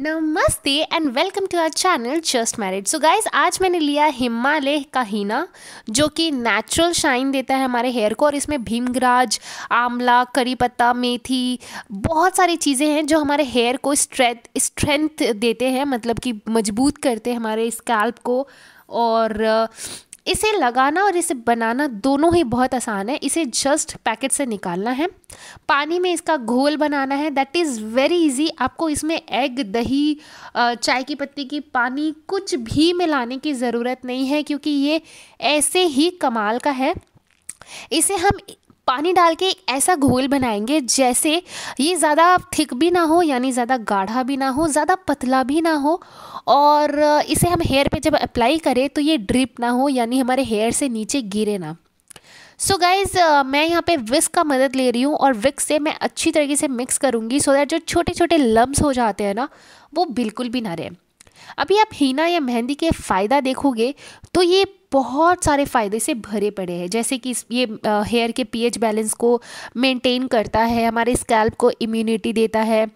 नमस्ते and welcome to our channel just married so guys आज मैंने लिया हिमालय का हीना जो कि नेचुरल शाइन देता है हमारे हेयर को और इसमें भीमग्राज आंवला करी पत्ता मेथी बहुत सारी चीज़ें हैं जो हमारे हेयर को स्ट्रेंथ स्ट्रेंथ देते हैं मतलब कि मजबूत करते हैं हमारे स्कैल्प को और uh, इसे लगाना और इसे बनाना दोनों ही बहुत आसान है इसे जस्ट पैकेट से निकालना है पानी में इसका घोल बनाना है दैट इज़ वेरी इजी आपको इसमें एग दही चाय की पत्ती की पानी कुछ भी मिलाने की ज़रूरत नहीं है क्योंकि ये ऐसे ही कमाल का है इसे हम पानी डाल के एक ऐसा घोल बनाएंगे जैसे ये ज़्यादा थिक भी ना हो यानी ज़्यादा गाढ़ा भी ना हो ज़्यादा पतला भी ना हो और इसे हम हेयर पे जब अप्लाई करें तो ये ड्रिप ना हो यानी हमारे हेयर से नीचे गिरे ना सो so गाइज़ uh, मैं यहाँ पे विस्क का मदद ले रही हूँ और विस्क से मैं अच्छी तरीके से मिक्स करूँगी सो so दैट जो छोटे छोटे लम्ब हो जाते हैं ना वो बिल्कुल भी ना रहे अभी आप हीना या मेहंदी के फ़ायदा देखोगे तो ये बहुत सारे फ़ायदे से भरे पड़े हैं जैसे कि ये हेयर के पीएच बैलेंस को मेंटेन करता है हमारे स्कैल्प को इम्यूनिटी देता है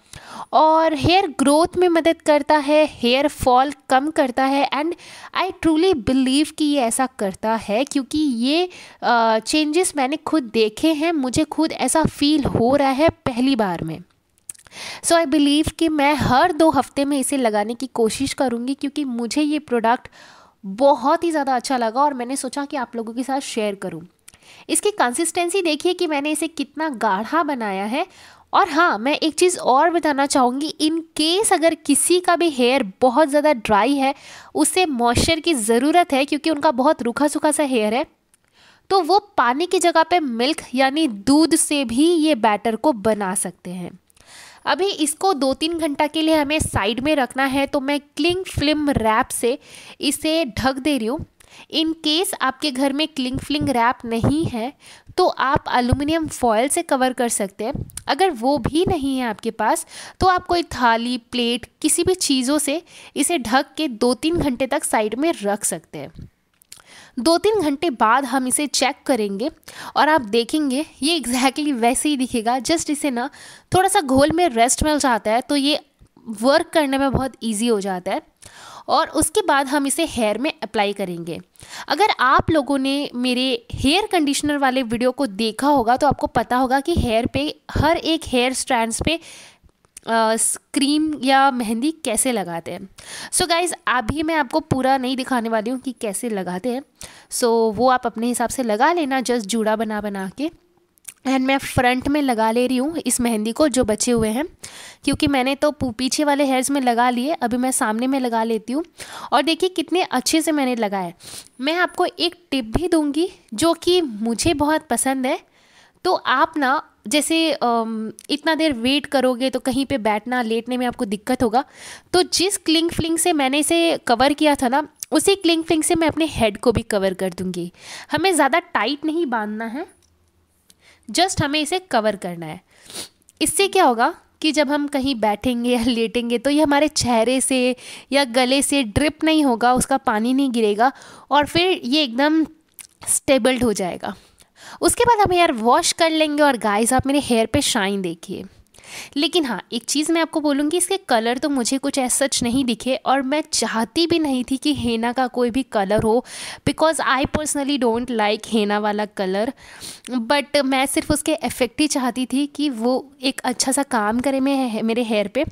और हेयर ग्रोथ में मदद करता है हेयर फॉल कम करता है एंड आई ट्रूली बिलीव कि ये ऐसा करता है क्योंकि ये चेंजेस मैंने खुद देखे हैं मुझे खुद ऐसा फील हो रहा है पहली बार में सो आई बिलीव कि मैं हर दो हफ्ते में इसे लगाने की कोशिश करूँगी क्योंकि मुझे ये प्रोडक्ट बहुत ही ज़्यादा अच्छा लगा और मैंने सोचा कि आप लोगों के साथ शेयर करूँ इसकी कंसिस्टेंसी देखिए कि मैंने इसे कितना गाढ़ा बनाया है और हाँ मैं एक चीज़ और बताना चाहूँगी इन केस अगर किसी का भी हेयर बहुत ज़्यादा ड्राई है उससे मॉइस्चर की ज़रूरत है क्योंकि उनका बहुत रूखा सूखा सा हेयर है तो वो पानी की जगह पे मिल्क यानी दूध से भी ये बैटर को बना सकते हैं अभी इसको दो तीन घंटा के लिए हमें साइड में रखना है तो मैं क्लिंग फिल्म रैप से इसे ढक दे रही हूँ इन केस आपके घर में क्लिंग फ्लिंग रैप नहीं है तो आप अलूमिनियम फॉयल से कवर कर सकते हैं अगर वो भी नहीं है आपके पास तो आप कोई थाली प्लेट किसी भी चीज़ों से इसे ढक के दो तीन घंटे तक साइड में रख सकते हैं दो तीन घंटे बाद हम इसे चेक करेंगे और आप देखेंगे ये एग्जैक्टली exactly वैसे ही दिखेगा जस्ट इसे ना थोड़ा सा घोल में रेस्ट मिल जाता है तो ये वर्क करने में बहुत इजी हो जाता है और उसके बाद हम इसे हेयर में अप्लाई करेंगे अगर आप लोगों ने मेरे हेयर कंडीशनर वाले वीडियो को देखा होगा तो आपको पता होगा कि हेयर पे हर एक हेयर स्ट्रैंड्स पे क्रीम या मेहंदी कैसे लगाते हैं सो गाइज़ अभी मैं आपको पूरा नहीं दिखाने वाली हूँ कि कैसे लगाते हैं सो so, वो आप अपने हिसाब से लगा लेना जस्ट जूड़ा बना बना के एंड मैं फ्रंट में लगा ले रही हूँ इस मेहंदी को जो बचे हुए हैं क्योंकि मैंने तो पीछे वाले हेयर्स में लगा लिए अभी मैं सामने में लगा लेती हूँ और देखिए कितने अच्छे से मैंने लगाया मैं आपको एक टिप भी दूँगी जो कि मुझे बहुत पसंद है तो आप ना जैसे इतना देर वेट करोगे तो कहीं पे बैठना लेटने में आपको दिक्कत होगा तो जिस क्लिंग फ्लिंग से मैंने इसे कवर किया था ना उसी क्लिंग फ्लिंग से मैं अपने हेड को भी कवर कर दूंगी हमें ज़्यादा टाइट नहीं बांधना है जस्ट हमें इसे कवर करना है इससे क्या होगा कि जब हम कहीं बैठेंगे या लेटेंगे तो ये हमारे चेहरे से या गले से ड्रिप नहीं होगा उसका पानी नहीं गिरेगा और फिर ये एकदम स्टेबल्ड हो जाएगा उसके बाद हम हेयर वॉश कर लेंगे और गाइस आप मेरे हेयर पे शाइन देखिए लेकिन हाँ एक चीज़ मैं आपको बोलूँगी इसके कलर तो मुझे कुछ ऐसा सच नहीं दिखे और मैं चाहती भी नहीं थी कि हेना का कोई भी कलर हो because I personally don't like henna वाला कलर बट मैं सिर्फ उसके इफ़ेक्ट ही चाहती थी कि वो एक अच्छा सा काम करे मैं मेरे हेयर पे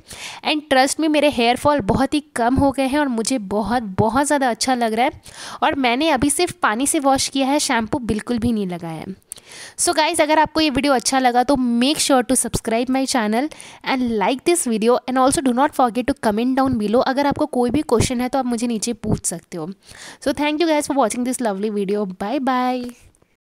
एंड ट्रस्ट में मेरे हेयर फॉल बहुत ही कम हो गए हैं और मुझे बहुत बहुत ज़्यादा अच्छा लग रहा है और मैंने अभी सिर्फ पानी से वॉश किया है शैम्पू बिल्कुल भी नहीं लगाया है सो so गाइज़ अगर आपको ये वीडियो अच्छा लगा तो make sure to subscribe my channel channel and like this video and also do not forget to comment down below अगर आपको कोई भी क्वेश्चन है तो आप मुझे नीचे पूछ सकते हो so thank you guys for watching this lovely video bye bye